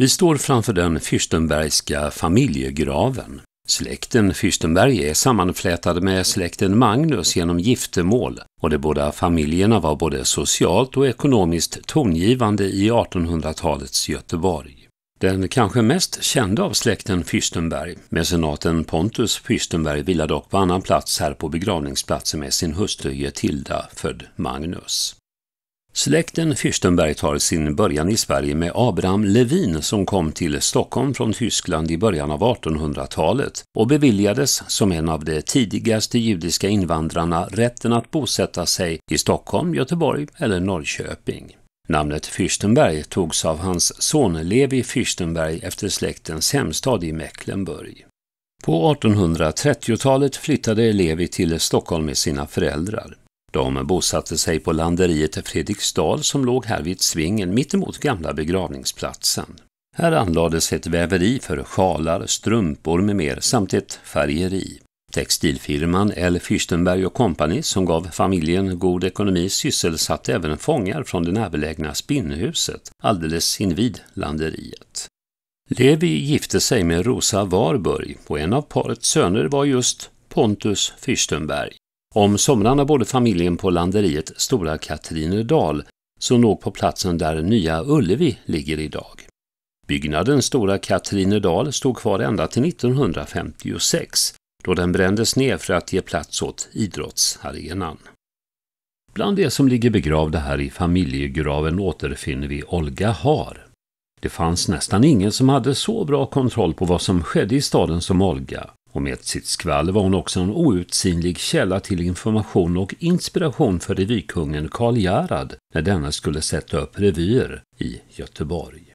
Vi står framför den Fürstenbergska familjegraven. Släkten Fürstenberg är sammanflätad med släkten Magnus genom giftermål och de båda familjerna var både socialt och ekonomiskt tongivande i 1800-talets Göteborg. Den kanske mest kända av släkten Fürstenberg, mecenaten Pontus Fürstenberg, vilar dock på annan plats här på begravningsplatsen med sin hustru Getilda, född Magnus. Släkten Fürstenberg tar sin början i Sverige med Abraham Levin som kom till Stockholm från Tyskland i början av 1800-talet och beviljades som en av de tidigaste judiska invandrarna rätten att bosätta sig i Stockholm, Göteborg eller Norrköping. Namnet Fürstenberg togs av hans son Levi Fürstenberg efter släktens hemstad i Mecklenburg. På 1830-talet flyttade Levi till Stockholm med sina föräldrar. De bosatte sig på landeriet Fredriksdal som låg här vid svingen mittemot gamla begravningsplatsen. Här anlades ett väveri för sjalar, strumpor med mer samt ett färgeri. Textilfirman L. Fürstenberg Company som gav familjen god ekonomi sysselsatte även fångar från det närbelägna spinnhuset alldeles invid landeriet. Levi gifte sig med Rosa Warburg och en av parets söner var just Pontus Fürstenberg. Om somrarna bodde familjen på landeriet Stora Katrinedal som låg på platsen där Nya Ullevi ligger idag. Byggnaden Stora Katrinedal stod kvar ända till 1956 då den brändes ner för att ge plats åt idrottsarenan. Bland det som ligger begravda här i familjegraven återfinner vi Olga Har. Det fanns nästan ingen som hade så bra kontroll på vad som skedde i staden som Olga. Och med sitt skvall var hon också en outsinlig källa till information och inspiration för revykungen Karl Gerhard när denna skulle sätta upp revyer i Göteborg.